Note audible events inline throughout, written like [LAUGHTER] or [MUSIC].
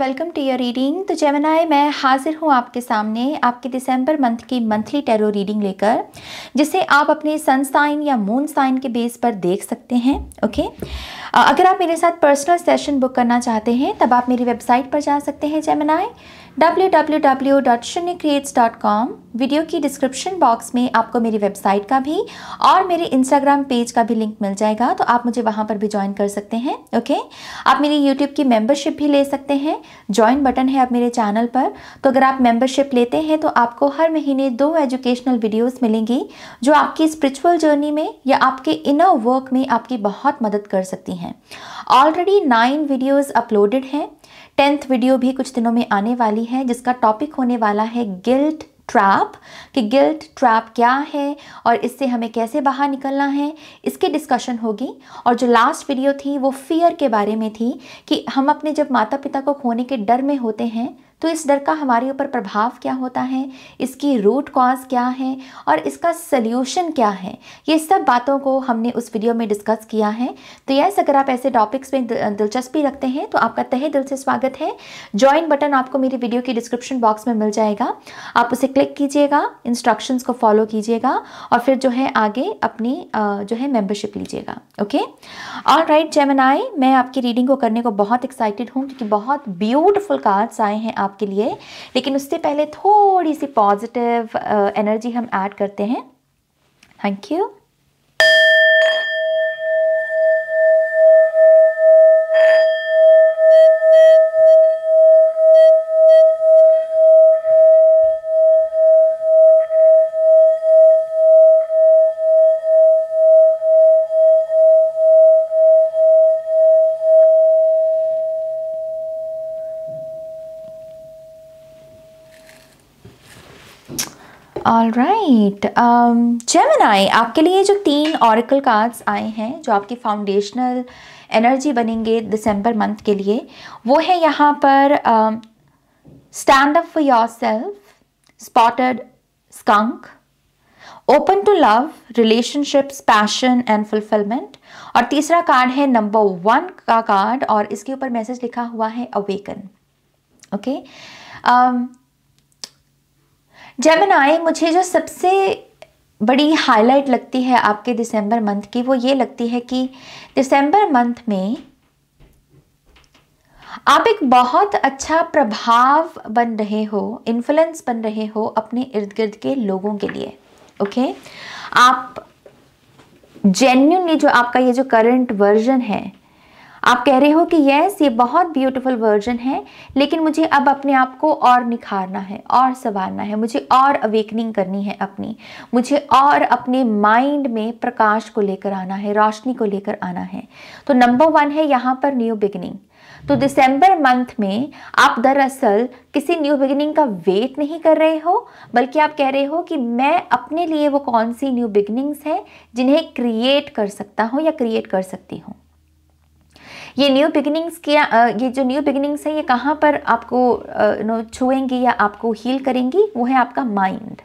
Welcome to your reading तो जेमनाए मैं हाजिर हूँ आपके सामने आपके दिसंबर मंथ की मंथली टेरो रीडिंग लेकर जिसे आप अपने सन साइन या मून साइन के बेस पर देख सकते हैं ओके okay? अगर आप मेरे साथ पर्सनल सेशन बुक करना चाहते हैं तब आप मेरी वेबसाइट पर जा सकते हैं जेमिनाई www.shunyacreates.com वीडियो की डिस्क्रिप्शन बॉक्स में आपको मेरी वेबसाइट का भी और मेरे इंस्टाग्राम पेज का भी लिंक मिल जाएगा तो आप मुझे वहाँ पर भी ज्वाइन कर सकते हैं ओके आप मेरी यूट्यूब की मेंबरशिप भी ले सकते हैं ज्वाइन बटन है अब मेरे चैनल पर तो अगर आप मेंबरशिप लेते हैं तो आपको हर महीने दो एजुकेशनल वीडियोज़ मिलेंगी जो आपकी स्परिचुअल जर्नी में या आपके इनर वर्क में आपकी बहुत मदद कर सकती हैं हैं ऑलरेडी नाइन वीडियोस अपलोडेड हैं टेंथ वीडियो भी कुछ दिनों में आने वाली है जिसका टॉपिक होने वाला है गिल्ट ट्रैप कि गिल्ट ट्रैप क्या है और इससे हमें कैसे बाहर निकलना है इसके डिस्कशन होगी और जो लास्ट वीडियो थी वो फियर के बारे में थी कि हम अपने जब माता पिता को खोने के डर में होते हैं तो इस डर का हमारे ऊपर प्रभाव क्या होता है इसकी रूट कॉज क्या है और इसका सल्यूशन क्या है ये सब बातों को हमने उस वीडियो में डिस्कस किया है तो यस अगर आप ऐसे टॉपिक्स में दिलचस्पी रखते हैं तो आपका तहे दिल से स्वागत है ज्वाइन बटन आपको मेरी वीडियो की डिस्क्रिप्शन बॉक्स में मिल जाएगा आप उसे क्लिक कीजिएगा इंस्ट्रक्शंस को फॉलो कीजिएगा और फिर जो है आगे अपनी जो है मेंबरशिप लीजिएगा ओके ऑल राइट जेमनाई मैं आपकी रीडिंग को करने को बहुत एक्साइटेड हूँ क्योंकि बहुत ब्यूटिफुल कार्ड्स आए हैं आप आपके लिए लेकिन उससे पहले थोड़ी सी पॉजिटिव एनर्जी हम ऐड करते हैं thank you all right Gemini आपके लिए जो तीन ऑरिकल कार्ड्स आए हैं जो आपकी फाउंडेशनल एनर्जी बनेंगे दिसंबर मंथ के लिए वो है यहाँ पर stand up for yourself spotted skunk open to love relationships passion and fulfilment और तीसरा कार्ड है नंबर वन का कार्ड और इसके ऊपर मैसेज लिखा हुआ है awaken okay okay? um, Gemini मुझे जो सबसे बड़ी हाईलाइट लगती है आपके दिसंबर मंथ की वो ये लगती है कि दिसंबर मंथ में आप एक बहुत अच्छा प्रभाव बन रहे हो इन्फ्लुएंस बन रहे हो अपने इर्द गिर्द के लोगों के लिए ओके okay? आप जेन्यूनली जो आपका ये जो करंट वर्जन है आप कह रहे हो कि यस ये बहुत ब्यूटीफुल वर्जन है लेकिन मुझे अब अपने आप को और निखारना है और संवारना है मुझे और अवेकनिंग करनी है अपनी मुझे और अपने माइंड में प्रकाश को लेकर आना है रोशनी को लेकर आना है तो नंबर वन है यहाँ पर न्यू बिगनिंग तो दिसंबर मंथ में आप दरअसल किसी न्यू बिगिनिंग का वेट नहीं कर रहे हो बल्कि आप कह रहे हो कि मैं अपने लिए वो कौन सी न्यू बिगिनिंग्स हैं जिन्हें क्रिएट कर सकता हूँ या क्रिएट कर सकती हूँ ये न्यू बिगिनिंग्स के ये जो न्यू बिगिनिंग्स है ये कहाँ पर आपको नो छुएंगी या आपको हील करेंगी वो है आपका माइंड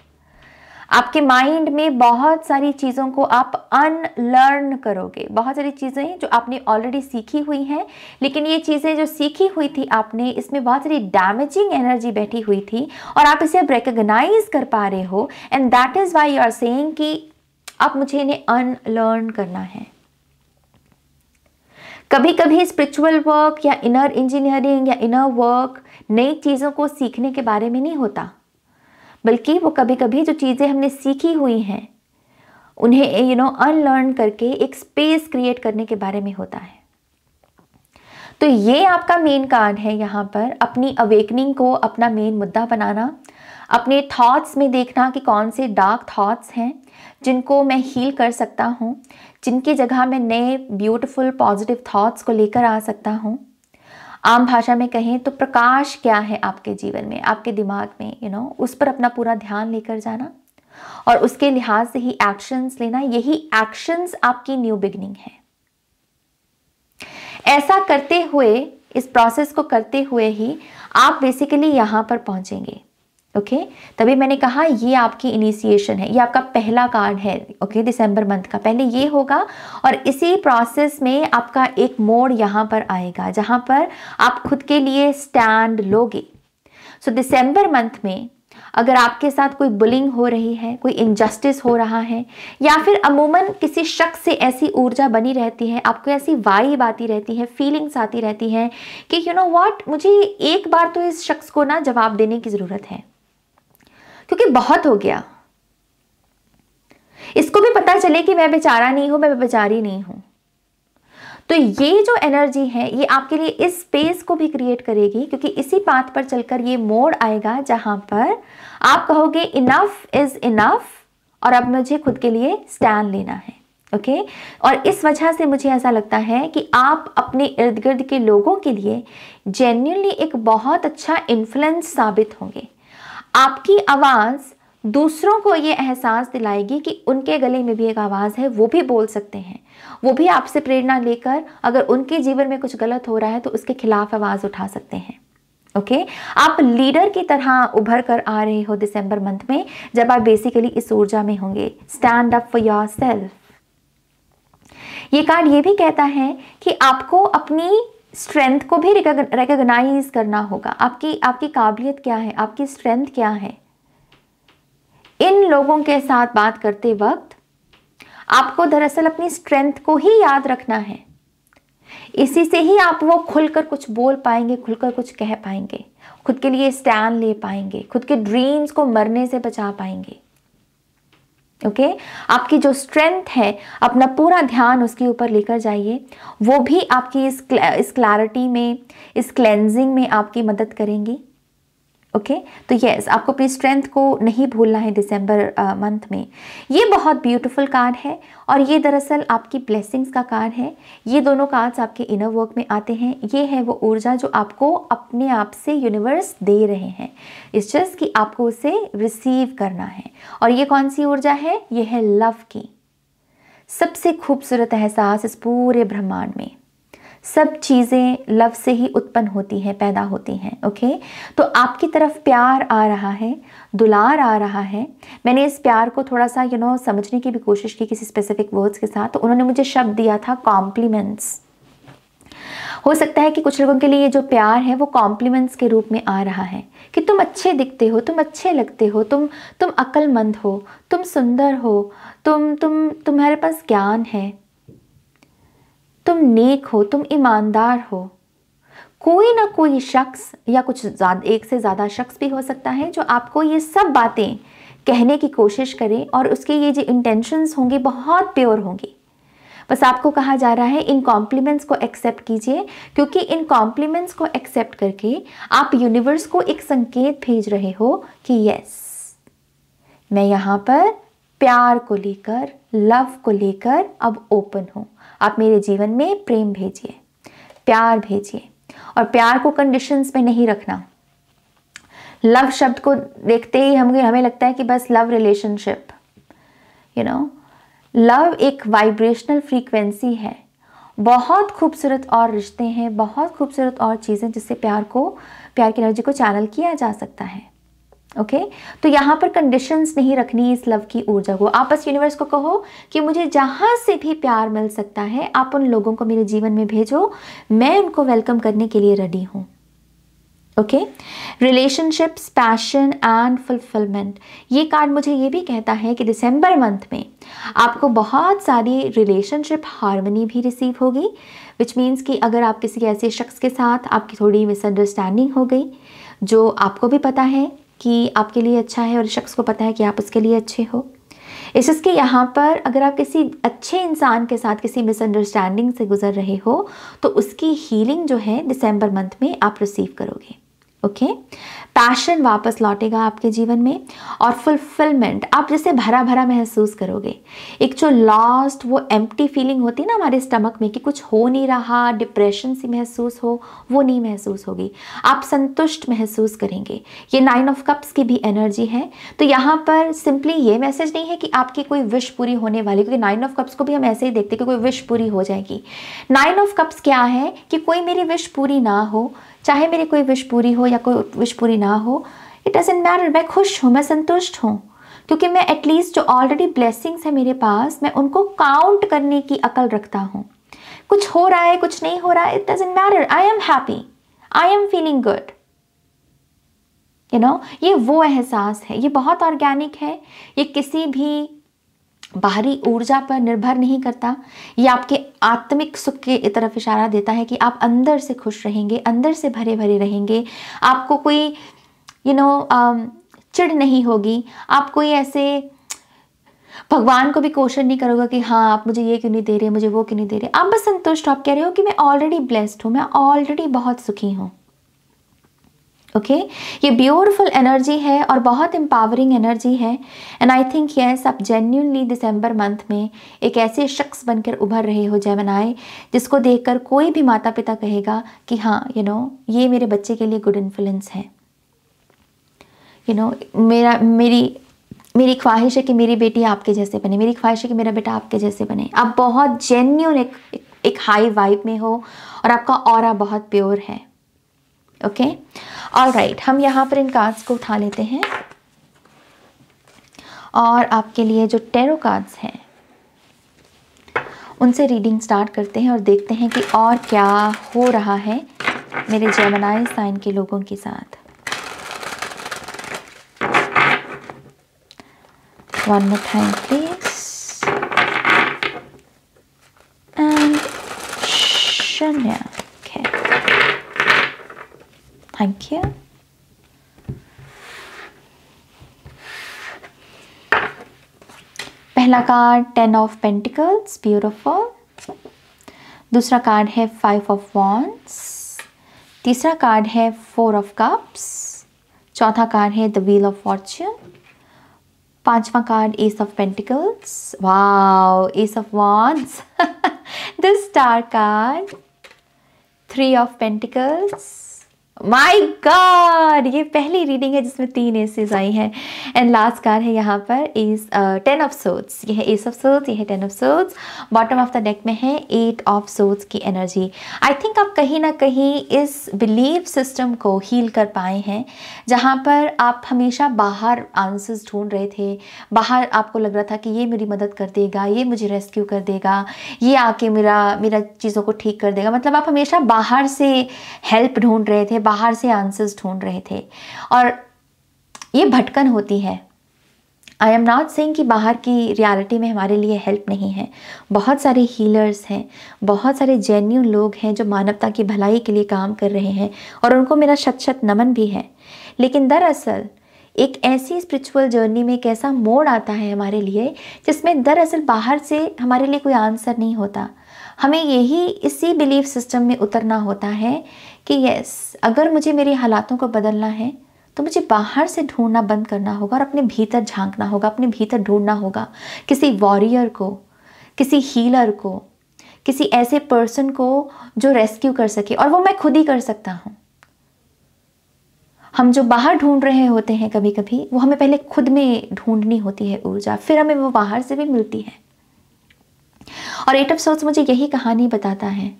आपके माइंड में बहुत सारी चीज़ों को आप अनलर्न करोगे बहुत सारी चीज़ें हैं जो आपने ऑलरेडी सीखी हुई हैं लेकिन ये चीज़ें जो सीखी हुई थी आपने इसमें बहुत सारी डैमेजिंग एनर्जी बैठी हुई थी और आप इसे अब रिकग्नाइज कर पा रहे हो and that is why you are saying कि अब मुझे इन्हें अनलर्न करना है कभी कभी स्पिरिचुअल वर्क या इनर इंजीनियरिंग या इनर वर्क नई चीज़ों को सीखने के बारे में नहीं होता बल्कि वो कभी कभी जो चीज़ें हमने सीखी हुई हैं उन्हें यू नो अनलर्न करके एक स्पेस क्रिएट करने के बारे में होता है तो ये आपका मेन कार्ड है यहाँ पर अपनी अवेकनिंग को अपना मेन मुद्दा बनाना अपने थॉट्स में देखना कि कौन से डार्क थॉट्स हैं जिनको मैं हील कर सकता हूँ जिनकी जगह मैं नए ब्यूटीफुल पॉजिटिव थॉट्स को लेकर आ सकता हूँ आम भाषा में कहें तो प्रकाश क्या है आपके जीवन में आपके दिमाग में यू you नो know, उस पर अपना पूरा ध्यान लेकर जाना और उसके लिहाज से ही एक्शंस लेना यही एक्शंस आपकी न्यू बिगनिंग है ऐसा करते हुए इस प्रोसेस को करते हुए ही आप बेसिकली यहाँ पर पहुँचेंगे ओके okay? तभी मैंने कहा ये आपकी इनिशिएशन है ये आपका पहला कार्ड है ओके okay? दिसंबर मंथ का पहले ये होगा और इसी प्रोसेस में आपका एक मोड़ यहाँ पर आएगा जहाँ पर आप खुद के लिए स्टैंड लोगे सो दिसंबर मंथ में अगर आपके साथ कोई बुलिंग हो रही है कोई इनजस्टिस हो रहा है या फिर अमूमन किसी शख्स से ऐसी ऊर्जा बनी रहती है आपको ऐसी वाइब आती रहती है फीलिंग्स आती रहती हैं कि यू नो व्हाट मुझे एक बार तो इस शख्स को ना जवाब देने की ज़रूरत है क्योंकि बहुत हो गया इसको भी पता चले कि मैं बेचारा नहीं हूं मैं बेचारी नहीं हूं तो ये जो एनर्जी है ये आपके लिए इस स्पेस को भी क्रिएट करेगी क्योंकि इसी पाथ पर चलकर ये मोड़ आएगा जहां पर आप कहोगे इनफ इज इनफ और अब मुझे खुद के लिए स्टैंड लेना है ओके और इस वजह से मुझे ऐसा लगता है कि आप अपने इर्द गिर्द के लोगों के लिए जेन्यूनली एक बहुत अच्छा इन्फ्लुएंस साबित होंगे आपकी आवाज़ दूसरों को ये एहसास दिलाएगी कि उनके गले में भी एक आवाज़ है वो भी बोल सकते हैं वो भी आपसे प्रेरणा लेकर अगर उनके जीवन में कुछ गलत हो रहा है तो उसके खिलाफ आवाज़ उठा सकते हैं ओके okay? आप लीडर की तरह उभर कर आ रहे हो दिसंबर मंथ में जब आप बेसिकली इस ऊर्जा में होंगे stand up for yourself ये कार्ड ये भी कहता है कि आपको अपनी स्ट्रेंथ को भी रिकगनाइज करना होगा आपकी आपकी काबिलियत क्या है आपकी स्ट्रेंथ क्या है इन लोगों के साथ बात करते वक्त आपको दरअसल अपनी स्ट्रेंथ को ही याद रखना है इसी से ही आप वो खुलकर कुछ बोल पाएंगे खुलकर कुछ कह पाएंगे खुद के लिए स्टैंड ले पाएंगे खुद के ड्रीम्स को मरने से बचा पाएंगे ओके okay? आपकी जो स्ट्रेंथ है अपना पूरा ध्यान उसके ऊपर लेकर जाइए वो भी आपकी इस क्ला, इस क्लैरिटी में इस क्लेंजिंग में आपकी मदद करेंगी ओके okay? तो यस yes, आपको अपनी स्ट्रेंथ को नहीं भूलना है दिसंबर मंथ uh, में ये बहुत ब्यूटीफुल कार्ड है और ये दरअसल आपकी ब्लेसिंग्स का कार्ड है ये दोनों कार्ड्स आपके इनर वर्क में आते हैं ये है वो ऊर्जा जो आपको अपने आप से यूनिवर्स दे रहे हैं इस जस्ट कि आपको उसे रिसीव करना है और ये कौन सी ऊर्जा है ये है लव की सबसे खूबसूरत एहसास इस पूरे ब्रह्मांड में सब चीज़ें लव से ही उत्पन्न होती हैं पैदा होती हैं ओके तो आपकी तरफ प्यार आ रहा है दुलार आ रहा है मैंने इस प्यार को थोड़ा सा यू you नो know, समझने की भी कोशिश की किसी स्पेसिफिक वर्ड्स के साथ तो उन्होंने मुझे शब्द दिया था कॉम्प्लीमेंट्स हो सकता है कि कुछ लोगों के लिए ये जो प्यार है वो कॉम्प्लीमेंट्स के रूप में आ रहा है कि तुम अच्छे दिखते हो तुम अच्छे लगते हो तुम तुम अक्लमंद हो तुम सुंदर हो तुम तुम तुम्हारे पास ज्ञान है तुम नेक हो तुम ईमानदार हो कोई ना कोई शख्स या कुछ एक से ज़्यादा शख्स भी हो सकता है जो आपको ये सब बातें कहने की कोशिश करें और उसके ये जो इंटेंशंस होंगे बहुत प्योर होंगे बस आपको कहा जा रहा है इन कॉम्प्लीमेंट्स को एक्सेप्ट कीजिए क्योंकि इन कॉम्प्लीमेंट्स को एक्सेप्ट करके आप यूनिवर्स को एक संकेत भेज रहे हो कि यस मैं यहाँ पर प्यार को लेकर लव को लेकर अब ओपन हूँ आप मेरे जीवन में प्रेम भेजिए प्यार भेजिए और प्यार को कंडीशंस में नहीं रखना लव शब्द को देखते ही हमें हमें लगता है कि बस love relationship you know love एक वाइब्रेशनल फ्रीक्वेंसी है बहुत खूबसूरत और रिश्ते हैं बहुत खूबसूरत और चीज़ें जिससे प्यार को प्यार की एनर्जी को चैनल किया जा सकता है ओके okay? तो यहाँ पर कंडीशंस नहीं रखनी इस लव की ऊर्जा को आप बस यूनिवर्स को कहो कि मुझे जहाँ से भी प्यार मिल सकता है आप उन लोगों को मेरे जीवन में भेजो मैं उनको वेलकम करने के लिए रेडी हूँ okay relationships passion and fulfilment ये कार्ड मुझे ये भी कहता है कि दिसंबर मंथ में आपको बहुत सारी रिलेशनशिप हारमोनी भी रिसीव होगी विच मीन्स कि अगर आप किसी ऐसे शख्स के साथ आपकी थोड़ी मिसअंडरस्टैंडिंग हो गई जो आपको भी पता है कि आपके लिए अच्छा है और शख्स को पता है कि आप उसके लिए अच्छे हो इस इसके यहाँ पर अगर आप किसी अच्छे इंसान के साथ किसी मिसअंडरस्टैंडिंग से गुजर रहे हो तो उसकी हीलिंग जो है दिसंबर मंथ में आप रिसीव करोगे ओके okay? पैशन वापस लौटेगा आपके जीवन में और फुलफिलमेंट आप जैसे भरा भरा महसूस करोगे एक जो लॉस्ट वो एम्प्टी फीलिंग होती है ना हमारे स्टमक में कि कुछ हो नहीं रहा डिप्रेशन सी महसूस हो वो नहीं महसूस होगी आप संतुष्ट महसूस करेंगे ये नाइन ऑफ कप्स की भी एनर्जी है तो यहाँ पर सिंपली ये मैसेज नहीं है कि आपकी कोई विश पूरी होने वाली क्योंकि नाइन ऑफ कप्स को भी हम ऐसे ही देखते हैं कि कोई विश पूरी हो जाएगी नाइन ऑफ कप्स क्या है कि कोई मेरी विश पूरी ना हो चाहे मेरी कोई विश पूरी हो या कोई विश पूरी ना हो इट डजेंट मैटर मैं खुश हूँ मैं संतुष्ट हूँ क्योंकि मैं एटलीस्ट जो ऑलरेडी ब्लेसिंग्स हैं मेरे पास मैं उनको काउंट करने की अकल रखता हूँ कुछ हो रहा है कुछ नहीं हो रहा है it doesn't matter I am happy I am feeling good you know ये वो एहसास है ये बहुत ऑर्गेनिक है ये किसी भी बाहरी ऊर्जा पर निर्भर नहीं करता ये आपके आत्मिक सुख की तरफ इशारा देता है कि आप अंदर से खुश रहेंगे अंदर से भरे भरे रहेंगे आपको कोई यू नो चिड़ चिढ़ नहीं होगी आप कोई ऐसे भगवान को भी क्वेश्चन नहीं करोगे कि हाँ आप मुझे ये क्यों नहीं दे रहे मुझे वो क्यों नहीं दे रहे आप बस संतुष्ट आप कह रहे हो कि मैं ऑलरेडी ब्लेस्ड हूँ मैं ऑलरेडी बहुत सुखी हूँ ओके okay? ये ब्यूटीफुल एनर्जी है और बहुत एम्पावरिंग एनर्जी है एंड आई थिंक यस आप जेन्यूनली दिसंबर मंथ में एक ऐसे शख्स बनकर उभर रहे हो जैमनाए जिसको देखकर कोई भी माता पिता कहेगा कि हाँ यू you नो know, ये मेरे बच्चे के लिए गुड इन्फ्लुएंस है यू you नो know, मेरा मेरी मेरी ख्वाहिश है कि मेरी बेटी आपके जैसे बने मेरी ख्वाहिश है कि मेरा बेटा आपके जैसे बने आप बहुत जेन्यून एक, एक, एक हाई वाइब में हो और आपका और बहुत प्योर है ओके ऑल राइट हम यहाँ पर इन कार्ड्स को उठा लेते हैं और आपके लिए जो टेरो कार्ड्स हैं उनसे रीडिंग स्टार्ट करते हैं और देखते हैं कि और क्या हो रहा है मेरे जमनाए साइन के लोगों के साथ one more time please here. पहला card ten of pentacles beautiful दूसरा कार्ड है फाइव ऑफ वॉन्स तीसरा कार्ड है फोर ऑफ कप्स चौथा कार्ड है द व्हील ऑफ फॉर्च्यून पांचवा card ace of pentacles wow ace of wands the star card three of pentacles my god ये पहली reading है जिसमें तीन एसेज आई हैं एंड लास्ट कार्ड है यहाँ पर इज टेन ऑफ सोट्स ये है एस ऑफ सोट्स ये है ten of swords bottom of the deck में है एट ऑफ सोट्स की एनर्जी आई थिंक आप कहीं ना कहीं इस बिलीव सिस्टम को हील कर पाए हैं जहाँ पर आप हमेशा बाहर आंसर्स ढूंढ रहे थे बाहर आपको लग रहा था कि ये मेरी मदद कर देगा ये मुझे रेस्क्यू कर देगा ये आके मेरा मेरा चीज़ों को ठीक कर देगा मतलब आप हमेशा बाहर से हेल्प ढूंढ रहे थे बाहर से आंसर्स ढूंढ रहे थे और ये भटकन होती है आई एम नॉट सेइंग कि बाहर की रियलिटी में हमारे लिए हेल्प नहीं है बहुत सारे हीलर्स हैं बहुत सारे जेन्यून लोग हैं जो मानवता की भलाई के लिए काम कर रहे हैं और उनको मेरा शत शत नमन भी है लेकिन दरअसल एक ऐसी स्पिरिचुअल जर्नी में एक ऐसा मोड़ आता है हमारे लिए जिसमें दरअसल बाहर से हमारे लिए कोई आंसर नहीं होता हमें यही इसी बिलीफ सिस्टम में उतरना होता है कि यस अगर मुझे मेरे हालातों को बदलना है तो मुझे बाहर से ढूंढना बंद करना होगा और अपने भीतर झांकना होगा अपने भीतर ढूंढना होगा किसी वॉरियर को किसी हीलर को किसी ऐसे पर्सन को जो रेस्क्यू कर सके और वो मैं खुद ही कर सकता हूँ हम जो बाहर ढूंढ रहे होते हैं कभी कभी वो हमें पहले खुद में ढूंढनी होती है ऊर्जा फिर हमें वो बाहर से भी मिलती है और एट ऑफ सोल्स मुझे यही कहानी बताता है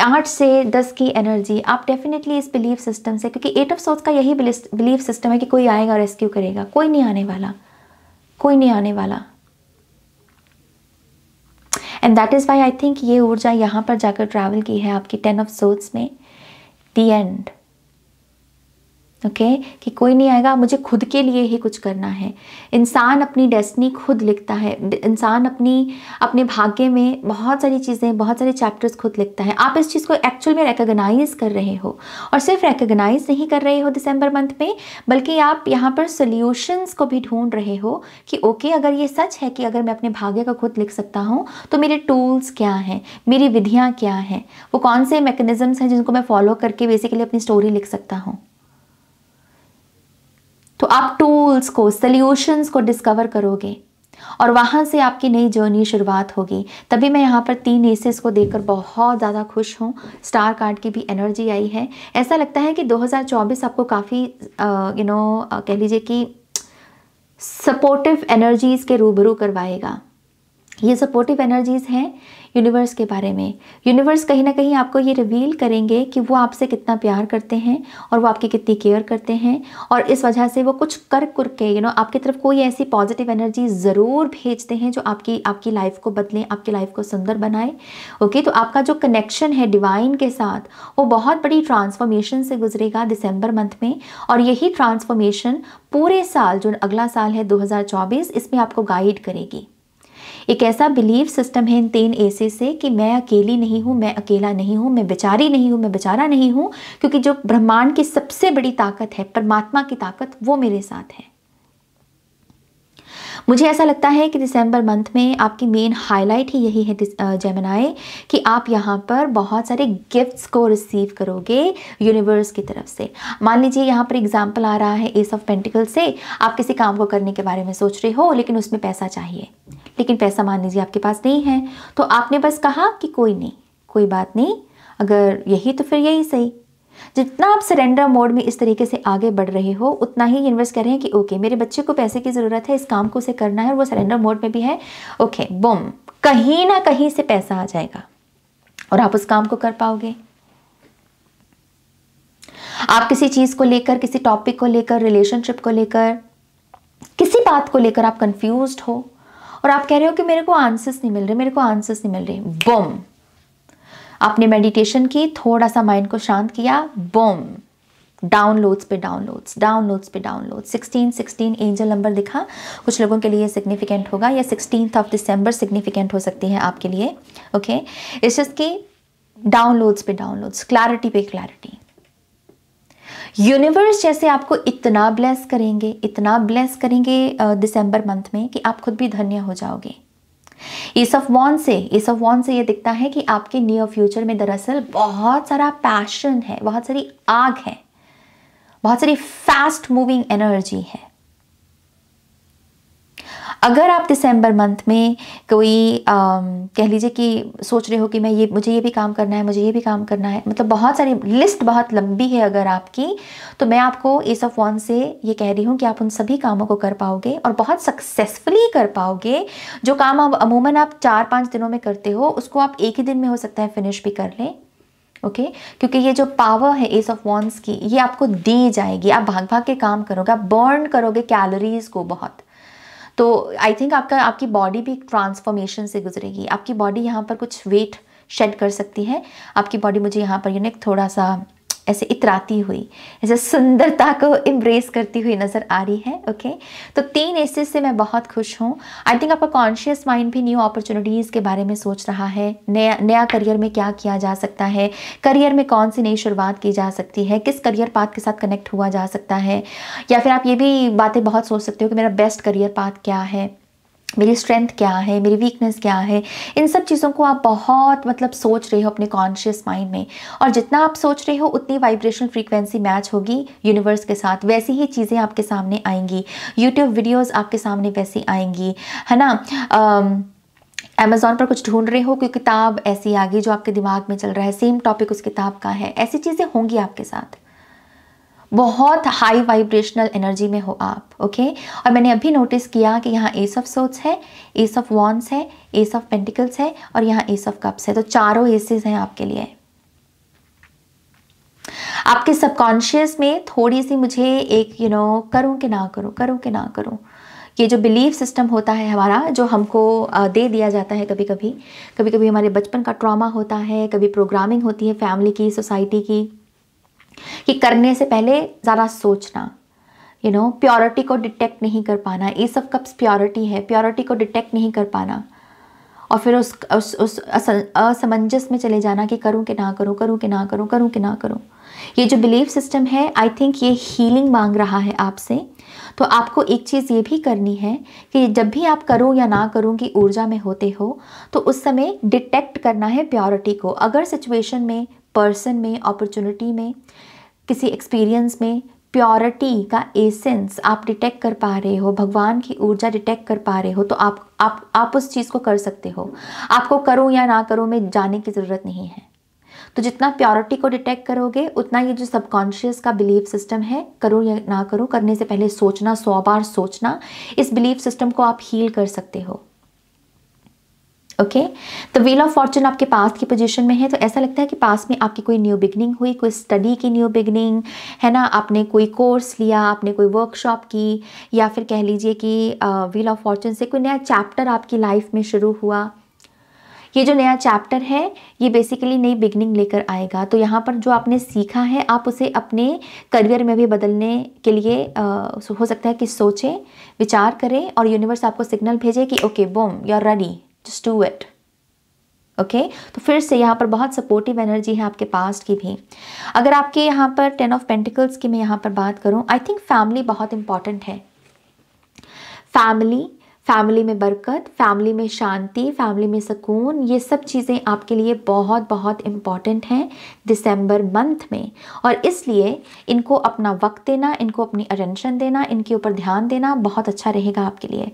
आठ से दस की एनर्जी आप डेफिनेटली इस बिलीफ सिस्टम से क्योंकि एट ऑफ सोल्स का यही बिलीफ सिस्टम है कि कोई आएगा रेस्क्यू करेगा कोई नहीं आने वाला कोई नहीं आने वाला and that is why I think ये ऊर्जा यहाँ पर जाकर ट्रैवल की है आपकी टेन ऑफ सोल्स में दी एंड ओके okay? कि कोई नहीं आएगा मुझे खुद के लिए ही कुछ करना है इंसान अपनी डेस्टनी खुद लिखता है इंसान अपनी अपने भाग्य में बहुत सारी चीज़ें बहुत सारे चैप्टर्स खुद लिखता है आप इस चीज़ को एक्चुअल में रिकगनाइज़ कर रहे हो और सिर्फ रिकगनाइज़ नहीं कर रहे हो दिसंबर मंथ में बल्कि आप यहाँ पर सोल्यूशंस को भी ढूंढ रहे हो कि ओके okay, अगर ये सच है कि अगर मैं अपने भाग्य को खुद लिख सकता हूँ तो मेरे टूल्स क्या हैं मेरी विधियाँ क्या हैं वो कौन से मेकनिज़म्स हैं जिनको मैं फॉलो करके बेसिकली अपनी स्टोरी लिख सकता हूँ तो आप टूल्स को सल्यूशंस को डिस्कवर करोगे और वहाँ से आपकी नई जर्नी शुरुआत होगी तभी मैं यहाँ पर तीन एसेस को देखकर बहुत ज़्यादा खुश हूँ स्टार कार्ड की भी एनर्जी आई है ऐसा लगता है कि 2024 आपको काफ़ी यू नो कह लीजिए कि सपोर्टिव एनर्जीज़ के रूबरू करवाएगा ये सपोर्टिव एनर्जीज़ हैं यूनिवर्स के बारे में यूनिवर्स कहीं ना कहीं आपको ये रिवील करेंगे कि वो आपसे कितना प्यार करते हैं और वो आपकी कितनी केयर करते हैं और इस वजह से वो कुछ कर कुर के यू नो आपकी तरफ कोई ऐसी पॉजिटिव एनर्जी ज़रूर भेजते हैं जो आपकी आपकी लाइफ को बदलें आपकी लाइफ को सुंदर बनाए ओके तो आपका जो कनेक्शन है डिवाइन के साथ वो बहुत बड़ी ट्रांसफॉर्मेशन से गुजरेगा दिसंबर मंथ में और यही ट्रांसफॉर्मेशन पूरे साल जो अगला साल है 2024 इसमें आपको गाइड करेगी एक ऐसा बिलीव सिस्टम है इन तीन ऐसे से कि मैं अकेली नहीं हूँ मैं अकेला नहीं हूँ मैं बेचारी नहीं हूँ मैं बेचारा नहीं हूँ क्योंकि जो ब्रह्मांड की सबसे बड़ी ताकत है परमात्मा की ताकत वो मेरे साथ है मुझे ऐसा लगता है कि दिसंबर मंथ में आपकी मेन हाईलाइट ही यही है जेमिनाए कि आप यहाँ पर बहुत सारे गिफ्ट्स को रिसीव करोगे यूनिवर्स की तरफ से मान लीजिए यहाँ पर एग्जाम्पल आ रहा है एस ऑफ पेंटिकल से आप किसी काम को करने के बारे में सोच रहे हो लेकिन उसमें पैसा चाहिए लेकिन पैसा मान लीजिए आपके पास नहीं है तो आपने बस कहा कि कोई नहीं कोई बात नहीं अगर यही तो फिर यही सही जितना आप सरेंडर मोड में इस तरीके से आगे बढ़ रहे हो उतना ही इन्वेस्ट कह रहे हैं कि ओके मेरे बच्चे को पैसे की ज़रूरत है इस काम को उसे करना है और वो सरेंडर मोड में भी है ओके बुम कहीं ना कहीं से पैसा आ जाएगा और आप उस काम को कर पाओगे आप किसी चीज़ को लेकर किसी टॉपिक को लेकर रिलेशनशिप को लेकर किसी बात को लेकर आप कंफ्यूज हो और आप कह रहे हो कि मेरे को आंसर्स नहीं मिल रहे मेरे को आंसर्स नहीं मिल रहे बुम आपने मेडिटेशन की थोड़ा सा माइंड को शांत किया बोम डाउनलोड्स पे डाउनलोड्स डाउनलोड्स पे डाउनलोड 16 16 एंजल नंबर दिखा कुछ लोगों के लिए सिग्निफिकेंट होगा या सिक्सटीन ऑफ दिसंबर सिग्निफिकेंट हो सकती है आपके लिए ओके इस चीज़ की डाउनलोड्स पे डाउनलोड्स क्लैरिटी पे क्लैरिटी यूनिवर्स जैसे आपको इतना ब्लेस करेंगे इतना ब्लेस करेंगे दिसंबर uh, मंथ में कि आप खुद भी धन्य हो जाओगे इस ऑफ वॉन से ईस ऑफ वॉन से ये दिखता है कि आपके नियर फ्यूचर में दरअसल बहुत सारा पैशन है बहुत सारी आग है बहुत सारी फास्ट मूविंग एनर्जी है अगर आप दिसंबर मंथ में कोई कह लीजिए कि सोच रहे हो कि मैं ये मुझे ये भी काम करना है मुझे ये भी काम करना है मतलब बहुत सारी लिस्ट बहुत लंबी है अगर आपकी तो मैं आपको एस ऑफ वन से ये कह रही हूँ कि आप उन सभी कामों को कर पाओगे और बहुत सक्सेसफुली कर पाओगे जो काम आप अमूमन आप चार पाँच दिनों में करते हो उसको आप एक ही दिन में हो सकता है फिनिश भी कर लें ओके okay? क्योंकि ये जो पावर है एस ऑफ वॉन्स की ये आपको दी जाएगी आप भाग भाग के काम करोगे आप बर्न करोगे कैलोरीज को बहुत तो आई थिंक आपका आपकी बॉडी भी ट्रांसफॉर्मेशन से गुजरेगी आपकी बॉडी यहाँ पर कुछ वेट शेड कर सकती है आपकी बॉडी मुझे यहाँ पर यूनिक थोड़ा सा ऐसे इतराती हुई ऐसे सुंदरता को इम्ब्रेस करती हुई नज़र आ रही है ओके okay? तो तीन ऐसे से मैं बहुत खुश हूँ आई थिंक आपका कॉन्शियस माइंड भी न्यू अपॉर्चुनिटीज़ के बारे में सोच रहा है नया नया करियर में क्या किया जा सकता है करियर में कौन सी नई शुरुआत की जा सकती है किस करियर पाथ के साथ कनेक्ट हुआ जा सकता है या फिर आप ये भी बातें बहुत सोच सकते हो कि मेरा बेस्ट करियर पाथ क्या है मेरी स्ट्रेंथ क्या है मेरी वीकनेस क्या है इन सब चीज़ों को आप बहुत मतलब सोच रहे हो अपने कॉन्शियस माइंड में और जितना आप सोच रहे हो उतनी वाइब्रेशनल फ्रीक्वेंसी मैच होगी यूनिवर्स के साथ वैसी ही चीज़ें आपके सामने आएंगी यूट्यूब वीडियोस आपके सामने वैसी आएंगी है ना आम, अमेज़ोन पर कुछ ढूंढ रहे हो कोई किताब ऐसी आ गई जो आपके दिमाग में चल रहा है सेम टॉपिक उस किताब का है ऐसी चीज़ें होंगी आपके साथ बहुत हाई वाइब्रेशनल एनर्जी में हो आप ओके और मैंने अभी नोटिस किया कि यहाँ एस ऑफ सोट्स है एस ऑफ वॉन्स है एस ऑफ पेंटिकल्स है और यहाँ एस ऑफ कप्स है तो चारों एसेस हैं आपके लिए आपके सबकॉन्शियस में थोड़ी सी मुझे एक यू you नो know, करूँ कि ना करूँ करूँ कि ना करूँ ये जो बिलीफ सिस्टम होता है हमारा जो हमको दे दिया जाता है कभी कभी कभी कभी हमारे बचपन का ट्रॉमा होता है कभी प्रोग्रामिंग होती है फैमिली की सोसाइटी की कि करने से पहले ज़्यादा सोचना यू नो प्योरिटी को डिटेक्ट नहीं कर पाना एस ऑफ कप्स प्योरिटी है प्योरिटी को डिटेक्ट नहीं कर पाना और फिर उस उस उस असमंजस में चले जाना कि करूं कि ना करूं करूं कि ना करूं करूं कि ना करूं ये जो बिलीफ सिस्टम है आई थिंक ये हीलिंग मांग रहा है आपसे तो आपको एक चीज़ ये भी करनी है कि जब भी आप करो या ना करो कि ऊर्जा में होते हो तो उस समय डिटेक्ट करना है प्योरिटी को अगर सिचुएशन में पर्सन में अपॉर्चुनिटी में किसी एक्सपीरियंस में प्योरिटी का एसेंस आप डिटेक्ट कर पा रहे हो भगवान की ऊर्जा डिटेक्ट कर पा रहे हो तो आप आप आप उस चीज़ को कर सकते हो आपको करो या ना करो में जाने की ज़रूरत नहीं है तो जितना प्योरिटी को डिटेक्ट करोगे उतना ये जो सबकॉन्शियस का बिलीफ सिस्टम है करो या ना करो करने से पहले सोचना सौ बार सोचना इस बिलीफ सिस्टम को आप हील कर सकते हो okay the wheel of fortune आपके पास की पोजीशन में है तो ऐसा लगता है कि पास में आपकी कोई न्यू बिगनिंग हुई कोई स्टडी की न्यू बिगनिंग है ना आपने कोई कोर्स लिया आपने कोई वर्कशॉप की या फिर कह लीजिए कि व्हील ऑफ फॉर्चून से कोई नया चैप्टर आपकी लाइफ में शुरू हुआ ये जो नया चैप्टर है ये बेसिकली नई बिगनिंग लेकर आएगा तो यहाँ पर जो आपने सीखा है आप उसे अपने करियर में भी बदलने के लिए आ, हो सकता है कि सोचें विचार करें और यूनिवर्स आपको सिग्नल भेजे कि ओके बोम you are ready just do it okay तो फिर से यहाँ पर बहुत सपोर्टिव एनर्जी है आपके पास्ट की भी अगर आपके यहाँ पर टेन ऑफ पेंटिकल्स की मैं यहाँ पर बात करूँ आई थिंक फैमिली बहुत इंपॉर्टेंट है फैमिली फैमिली में बरकत फैमिली में शांति फैमिली में सुकून ये सब चीज़ें आपके लिए बहुत बहुत इम्पॉर्टेंट हैं दिसंबर मंथ में और इसलिए इनको अपना वक्त देना इनको अपनी अटेंशन देना इनके ऊपर ध्यान देना बहुत अच्छा रहेगा आपके लिए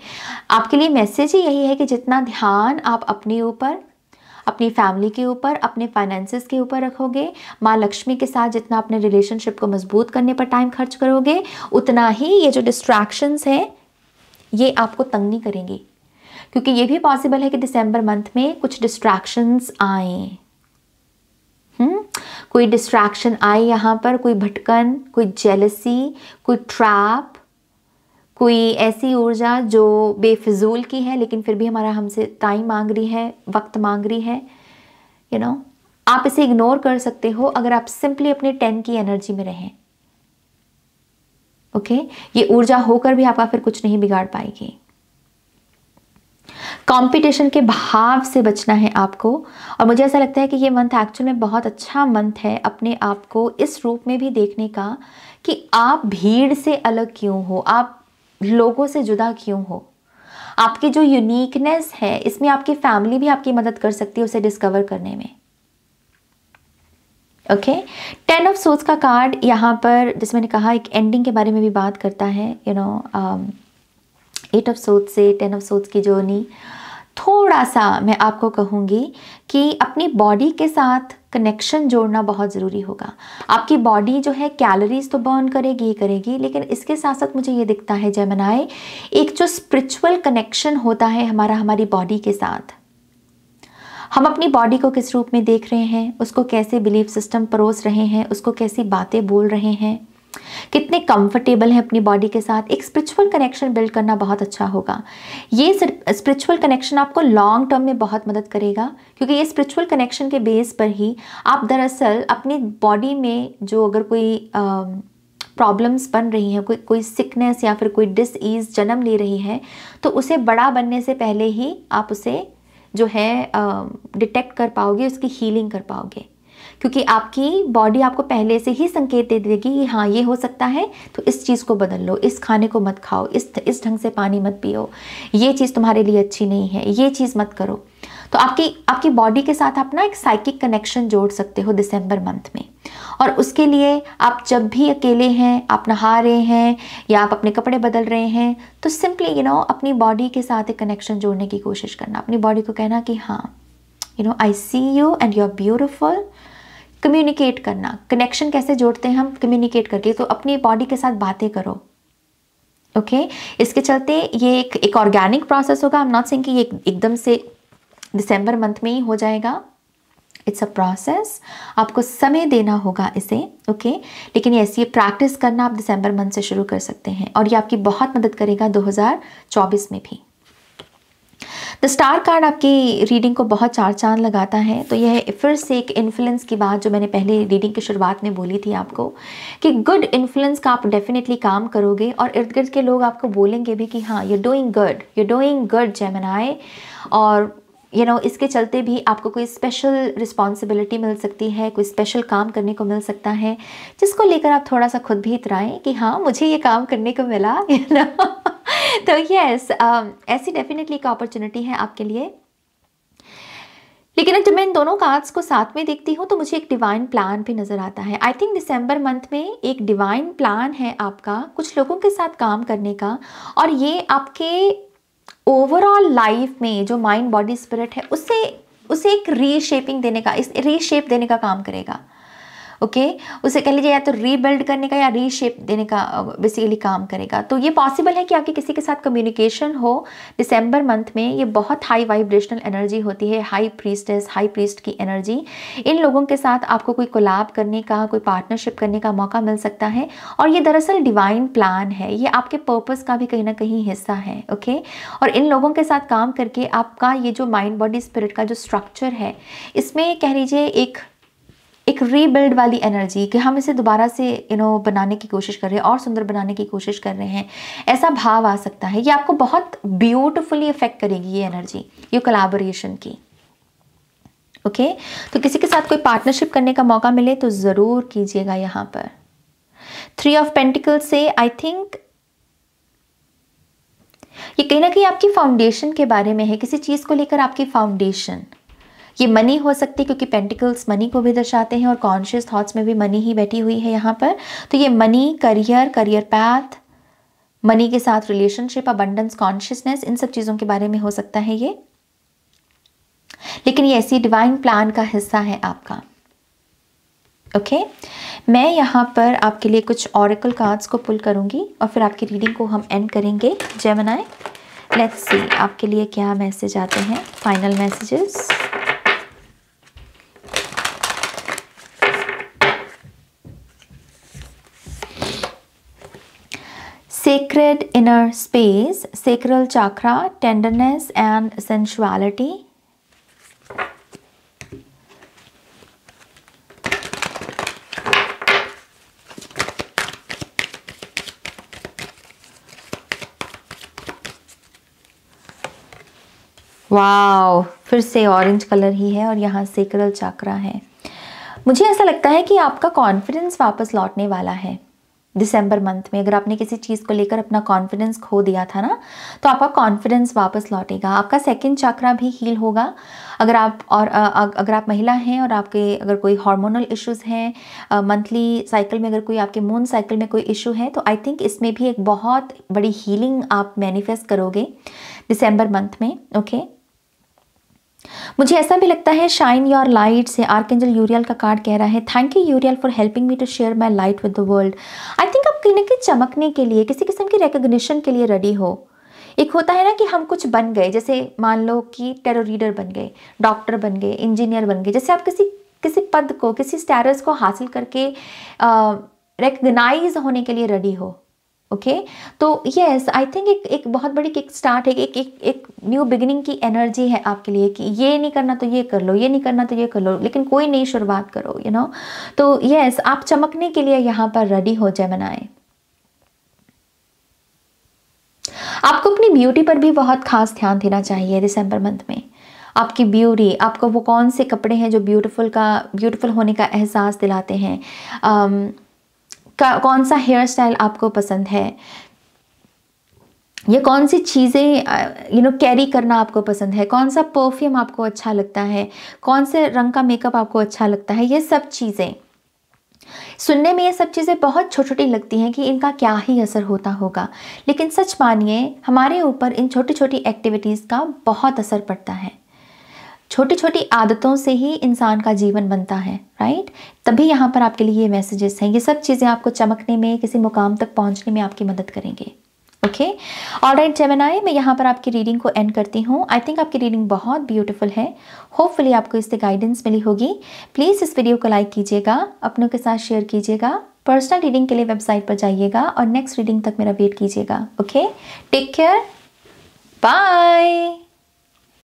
आपके लिए मैसेज ही यही है कि जितना ध्यान आप अपने ऊपर अपनी फैमिली के ऊपर अपने फाइनेंसेस के ऊपर रखोगे माँ लक्ष्मी के साथ जितना अपने रिलेशनशिप को मजबूत करने पर टाइम खर्च करोगे उतना ही ये जो डिस्ट्रैक्शंस हैं ये आपको तंग नहीं करेंगी क्योंकि ये भी पॉसिबल है कि दिसंबर मंथ में कुछ डिस्ट्रैक्शंस आए हम्म कोई डिस्ट्रैक्शन आए यहाँ पर कोई भटकन कोई जेलसी कोई ट्रैप कोई ऐसी ऊर्जा जो बेफिजूल की है लेकिन फिर भी हमारा हमसे टाइम मांग रही है वक्त मांग रही है यू you नो know? आप इसे इग्नोर कर सकते हो अगर आप सिंपली अपने टेन की एनर्जी में रहें ओके ये ऊर्जा होकर भी आपका फिर कुछ नहीं बिगाड़ पाएगी कंपटीशन के भाव से बचना है आपको और मुझे ऐसा लगता है कि ये मंथ एक्चुअल में बहुत अच्छा मंथ है अपने आप को इस रूप में भी देखने का कि आप भीड़ से अलग क्यों हो आप लोगों से जुदा क्यों हो आपकी जो यूनिकनेस है इसमें आपकी फैमिली भी आपकी मदद कर सकती है उसे डिस्कवर करने में ओके टेन ऑफ सोर्स का कार्ड यहाँ पर जैसे मैंने कहा एक एंडिंग के बारे में भी बात करता है you know eight of swords से टेन ऑफ सोर्स की जर्नी थोड़ा सा मैं आपको कहूँगी कि अपनी बॉडी के साथ कनेक्शन जोड़ना बहुत ज़रूरी होगा आपकी बॉडी जो है कैलोरीज तो बर्न करेगी ही करेगी लेकिन इसके साथ साथ मुझे ये दिखता है जयमनाए एक जो स्पिरिचुअल कनेक्शन होता है हमारा हमारी बॉडी के साथ हम अपनी बॉडी को किस रूप में देख रहे हैं उसको कैसे बिलीफ सिस्टम परोस रहे हैं उसको कैसी बातें बोल रहे हैं कितने कंफर्टेबल हैं अपनी बॉडी के साथ एक स्पिरिचुअल कनेक्शन बिल्ड करना बहुत अच्छा होगा ये स्पिरिचुअल कनेक्शन आपको लॉन्ग टर्म में बहुत मदद करेगा क्योंकि ये स्पिरिचुअल कनेक्शन के बेस पर ही आप दरअसल अपनी बॉडी में जो अगर कोई प्रॉब्लम्स बन रही हैं कोई कोई सिकनेस या फिर कोई डिसईज़ जन्म ले रही है तो उसे बड़ा बनने से पहले ही आप उसे जो है डिटेक्ट कर पाओगे उसकी हीलिंग कर पाओगे क्योंकि आपकी बॉडी आपको पहले से ही संकेत दे देगी कि हाँ ये हो सकता है तो इस चीज़ को बदल लो इस खाने को मत खाओ इस इस ढंग से पानी मत पियो ये चीज़ तुम्हारे लिए अच्छी नहीं है ये चीज़ मत करो तो आपकी आपकी बॉडी के साथ आप ना एक साइकिक कनेक्शन जोड़ सकते हो दिसंबर मंथ में और उसके लिए आप जब भी अकेले हैं आप नहा रहे हैं या आप अपने कपड़े बदल रहे हैं तो सिंपली यू नो अपनी बॉडी के साथ एक कनेक्शन जोड़ने की कोशिश करना अपनी बॉडी को कहना कि हाँ you know I see you and you are beautiful communicate करना कनेक्शन कैसे जोड़ते हैं हम कम्युनिकेट करके तो अपनी बॉडी के साथ बातें करो ओके okay? इसके चलते ये एक एक ऑर्गेनिक प्रोसेस होगा आई एम नॉट सेइंग कि ये एकदम से दिसंबर मंथ में ही हो जाएगा इट्स अ प्रोसेस आपको समय देना होगा इसे ओके okay? लेकिन ऐसी प्रैक्टिस करना आप दिसंबर मंथ से शुरू कर सकते हैं और ये आपकी बहुत मदद करेगा 2024 में भी द स्टार कार्ड आपकी रीडिंग को बहुत चार चांद लगाता है तो यह फिर से एक इन्फ्लुएंस की बात जो मैंने पहले रीडिंग की शुरुआत में बोली थी आपको कि गुड इन्फ्लुएंस का आप डेफिनेटली काम करोगे और इर्द गिर्द के लोग आपको बोलेंगे भी कि हाँ you doing good you doing good Gemini और यू you नो know, इसके चलते भी आपको कोई स्पेशल रिस्पॉन्सिबिलिटी मिल सकती है कोई स्पेशल काम करने को मिल सकता है जिसको लेकर आप थोड़ा सा खुद भी इतराएं कि हाँ मुझे ये काम करने को मिला यू [LAUGHS] you नो know? तो यस yes, um, ऐसी डेफिनेटली एक अपॉर्चुनिटी है आपके लिए लेकिन जब मैं इन दोनों कार्ड्स को साथ में देखती हूँ तो मुझे एक डिवाइन प्लान भी नज़र आता है आई थिंक दिसंबर मंथ में एक डिवाइन प्लान है आपका कुछ लोगों के साथ काम करने का और ये आपके ओवरऑल लाइफ में जो माइंड बॉडी स्पिरिट है उसे उसे एक रीशेपिंग देने का इस रीशेप देने का काम करेगा ओके okay? उसे कह लीजिए या तो रीबिल्ड करने का या रीशेप देने का बेसिकली काम करेगा तो ये पॉसिबल है कि आपके किसी के साथ कम्युनिकेशन हो दिसंबर मंथ में ये बहुत हाई वाइब्रेशनल एनर्जी होती है हाई प्रीस्टेस हाई प्रीस्ट की एनर्जी इन लोगों के साथ आपको कोई कोलाब करने का कोई पार्टनरशिप करने का मौका मिल सकता है और ये दरअसल डिवाइन प्लान है ये आपके पर्पज़ का भी कहीं ना कहीं हिस्सा है ओके okay? और इन लोगों के साथ काम करके आपका ये जो माइंड बॉडी स्पिरिट का जो स्ट्रक्चर है इसमें कह लीजिए एक एक रीबिल्ड वाली एनर्जी कि हम इसे दोबारा से यू नो बनाने की कोशिश कर रहे हैं और सुंदर बनाने की कोशिश कर रहे हैं ऐसा भाव आ सकता है ये आपको बहुत ब्यूटिफुली इफेक्ट करेगी ये एनर्जी ये कोलाबोरेशन की ओके okay? तो किसी के साथ कोई पार्टनरशिप करने का मौका मिले तो ज़रूर कीजिएगा यहां पर थ्री ऑफ पेंटिकल से आई थिंक ये कहीं ना कहीं आपकी फाउंडेशन के बारे में है किसी चीज़ को लेकर आपकी फाउंडेशन ये मनी हो सकती है क्योंकि पेंटिकल्स मनी को भी दर्शाते हैं और कॉन्शियस थॉट्स में भी मनी ही बैठी हुई है यहाँ पर तो ये money career career path money के साथ रिलेशनशिप अबंडेंस कॉन्शियसनेस इन सब चीज़ों के बारे में हो सकता है ये लेकिन ये ऐसी डिवाइन प्लान का हिस्सा है आपका ओके okay? मैं यहाँ पर आपके लिए कुछ ऑरिकल कार्ड्स को पुल करूँगी और फिर आपकी रीडिंग को हम एंड करेंगे जय मनाए लेट्स सी आपके लिए क्या मैसेज आते हैं final messages sacred inner space, sacral chakra, tenderness and sensuality. Wow फिर से ऑरेंज कलर ही है और यहाँ सेक्रल चक्रा है मुझे ऐसा लगता है कि आपका कॉन्फिडेंस वापस लौटने वाला है दिसंबर मंथ में अगर आपने किसी चीज़ को लेकर अपना कॉन्फिडेंस खो दिया था ना तो आपका कॉन्फिडेंस वापस लौटेगा आपका सेकंड चक्रा भी हील होगा अगर आप और अगर आप महिला हैं और आपके अगर कोई हार्मोनल इश्यूज हैं मंथली साइकिल में अगर कोई आपके मून साइकिल में कोई इशू है तो आई थिंक इसमें भी एक बहुत बड़ी हीलिंग आप मैनिफेस्ट करोगे दिसंबर मंथ में ओके okay? मुझे ऐसा भी लगता है शाइन योर लाइट से एंजल यूरियल का कार्ड कह रहा है thank you Uriel for helping me to share my light with the world I think आप कहीं ना चमकने के लिए किसी किस्म की रिकग्निशन के लिए रेडी हो एक होता है ना कि हम कुछ बन गए जैसे मान लो कि टेरो रीडर बन गए डॉक्टर बन गए इंजीनियर बन गए जैसे आप किसी किसी पद को किसी स्टेटस को हासिल करके रिकग्नाइज होने के लिए रेडी हो ओके okay? तो यस आई थिंक एक एक बहुत बड़ी किक स्टार्ट है एक एक एक न्यू बिगिनिंग की एनर्जी है आपके लिए कि ये नहीं करना तो ये कर लो ये नहीं करना तो ये कर लो लेकिन कोई नई शुरुआत करो यू you नो know? तो yes, आप चमकने के लिए यहाँ पर रेडी हो जाए बनाए आपको अपनी ब्यूटी पर भी बहुत खास ध्यान देना चाहिए दिसंबर मंथ में आपकी ब्यूटी आपको वो कौन से कपड़े हैं जो ब्यूटीफुल का ब्यूटीफुल होने का एहसास दिलाते हैं um, कौन सा हेयर स्टाइल आपको पसंद है ये कौन सी चीज़ें यू नो कैरी करना आपको पसंद है कौन सा परफ्यूम आपको अच्छा लगता है कौन से रंग का मेकअप आपको अच्छा लगता है ये सब चीज़ें सुनने में ये सब चीज़ें बहुत छोटी छोटी लगती हैं कि इनका क्या ही असर होता होगा लेकिन सच मानिए हमारे ऊपर इन छोटी छोटी एक्टिविटीज़ का बहुत असर पड़ता है छोटी छोटी आदतों से ही इंसान का जीवन बनता है राइट तभी यहाँ पर आपके लिए ये मैसेजेस हैं ये सब चीज़ें आपको चमकने में किसी मुकाम तक पहुँचने में आपकी मदद करेंगे ओके ऑल राइट जेमेनाई मैं यहाँ पर आपकी रीडिंग को एंड करती हूँ आई थिंक आपकी रीडिंग बहुत ब्यूटीफुल है होपफुली आपको इससे गाइडेंस मिली होगी प्लीज़ इस वीडियो को लाइक कीजिएगा अपनों के साथ शेयर कीजिएगा पर्सनल रीडिंग के लिए वेबसाइट पर जाइएगा और नेक्स्ट रीडिंग तक मेरा वेट कीजिएगा ओके टेक केयर बाय